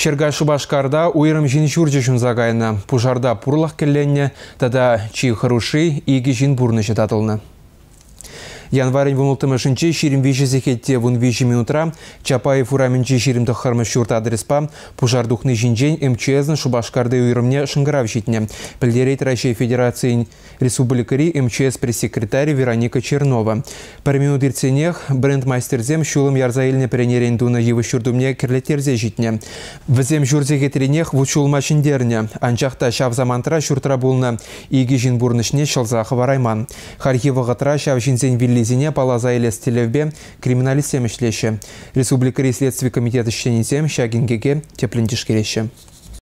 Шергайшы Шубашкарда уйрым жин жүрже пужарда пурлах келленне, тада чи хыруши и жин бурны Январин вунултымышынче ширим вижі зехетте вун минутра Чапаев ураменче ширим хармы шурт адреспа пужардухны жинжен МЧС-ны шубашкарды уйрымне шынгырав житне. Россия Федерации Республикари МЧС пресс-секретарь Вероника Чернова. минут минутирценех бренд зем шулым ярзаилне пренерен дуна евы шурдумне керлетерзе житне. Візем жүрзегетеренех вучулма шиндерне. Анчақта шав замантра шуртра булна Иги жин бурнышне шылзақы варайман. Хархивы гатра шав жинзен вилли Зине палаза Элес телевбе криминалист Республика Следствие комитет шенетем шагингеге теплінтіш